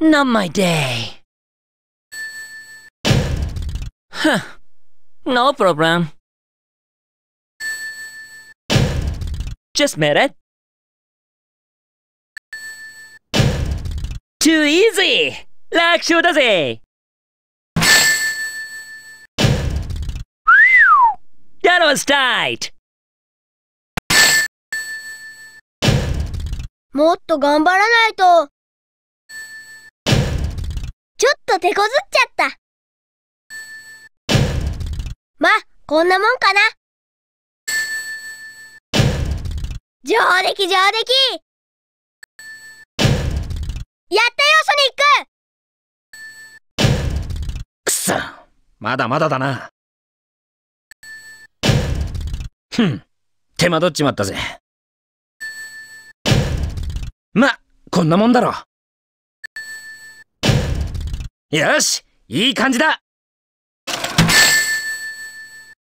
Not my day. Huh. No problem. Just m a d e i t Too easy! Lack does show That was tight! もっと頑張らないとちょっと手こずっちゃった。ま、こんなもんかな。上出来上出来やったよ、ソニックくそまだまだだな。ふん、手間取っちまったぜ。ま、こんなもんだろ。よしいい感じだ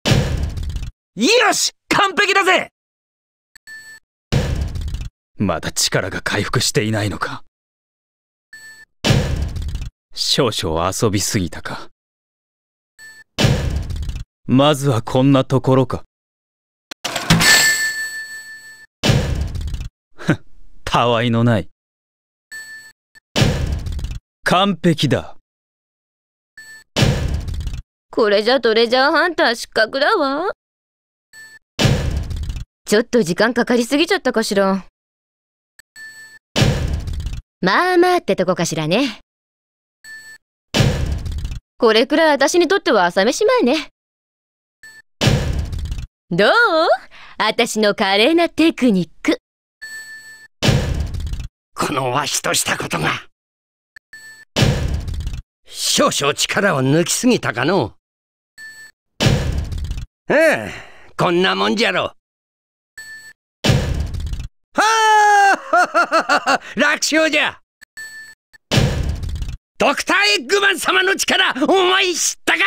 よし完璧だぜまだ力が回復していないのか少々遊びすぎたかまずはこんなところかたわいのない完璧だこれじゃトレジャーハンター失格だわ。ちょっと時間かかりすぎちゃったかしら。まあまあってとこかしらね。これくらい私にとっては朝飯前ね。どう私の華麗なテクニック。このわしとしたことが。少々力を抜きすぎたかのう。うん、こんなもんじゃろ。はあ楽勝じゃドクターエッグマン様の力、お前知ったか